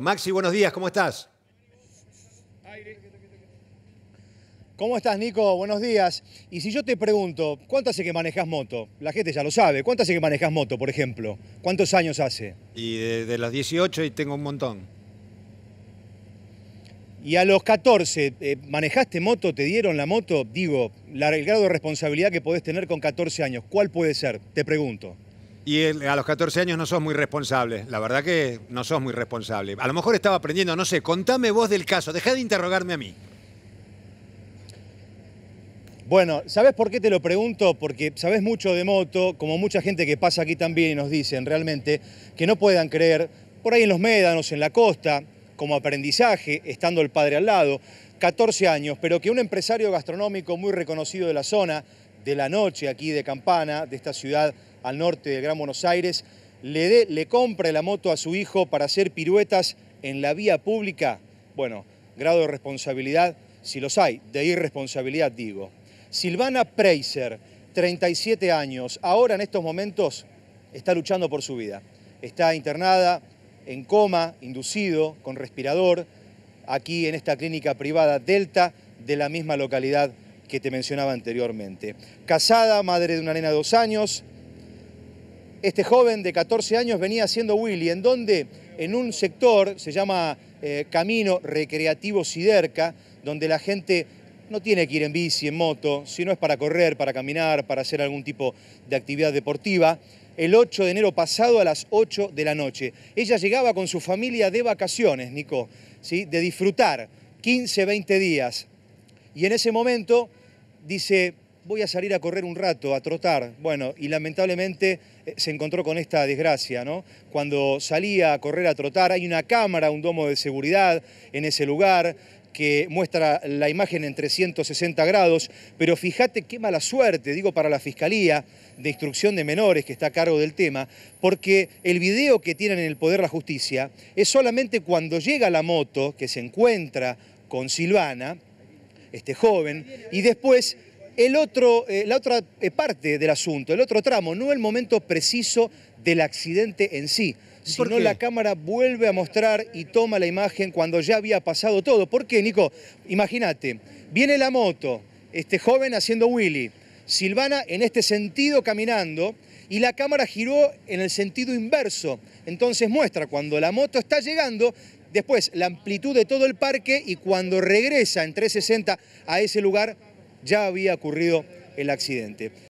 Maxi, buenos días, ¿cómo estás? ¿Cómo estás, Nico? Buenos días. Y si yo te pregunto, ¿cuánto hace que manejas moto? La gente ya lo sabe. ¿Cuánto hace que manejas moto, por ejemplo? ¿Cuántos años hace? Y de, las los 18 y tengo un montón. Y a los 14, eh, ¿manejaste moto? ¿Te dieron la moto? Digo, el grado de responsabilidad que podés tener con 14 años, ¿cuál puede ser? Te pregunto. Y a los 14 años no sos muy responsable. La verdad que no sos muy responsable. A lo mejor estaba aprendiendo, no sé. Contame vos del caso. Deja de interrogarme a mí. Bueno, ¿sabes por qué te lo pregunto? Porque sabes mucho de moto, como mucha gente que pasa aquí también y nos dicen realmente que no puedan creer, por ahí en los médanos, en la costa, como aprendizaje, estando el padre al lado, 14 años, pero que un empresario gastronómico muy reconocido de la zona, de la noche aquí de Campana, de esta ciudad al norte de Gran Buenos Aires, le, le compra la moto a su hijo para hacer piruetas en la vía pública? Bueno, grado de responsabilidad, si los hay, de irresponsabilidad digo. Silvana Preiser, 37 años, ahora en estos momentos está luchando por su vida. Está internada en coma, inducido, con respirador, aquí en esta clínica privada Delta de la misma localidad que te mencionaba anteriormente. Casada, madre de una nena de dos años, este joven de 14 años venía haciendo Willy, en donde en un sector, se llama eh, Camino Recreativo Siderca, donde la gente no tiene que ir en bici, en moto, sino es para correr, para caminar, para hacer algún tipo de actividad deportiva, el 8 de enero pasado a las 8 de la noche. Ella llegaba con su familia de vacaciones, Nico, ¿sí? de disfrutar 15, 20 días y en ese momento dice, voy a salir a correr un rato, a trotar. Bueno, y lamentablemente eh, se encontró con esta desgracia, ¿no? Cuando salía a correr a trotar, hay una cámara, un domo de seguridad en ese lugar que muestra la imagen en 360 grados, pero fíjate qué mala suerte, digo, para la Fiscalía de Instrucción de Menores, que está a cargo del tema, porque el video que tienen en el Poder la Justicia es solamente cuando llega la moto que se encuentra con Silvana, este joven. Y después el otro, eh, la otra eh, parte del asunto, el otro tramo, no el momento preciso del accidente en sí, sino la cámara vuelve a mostrar y toma la imagen cuando ya había pasado todo. ¿Por qué, Nico? Imagínate, viene la moto, este joven haciendo Willy, Silvana en este sentido caminando y la cámara giró en el sentido inverso. Entonces muestra cuando la moto está llegando Después, la amplitud de todo el parque y cuando regresa en 360 a ese lugar ya había ocurrido el accidente.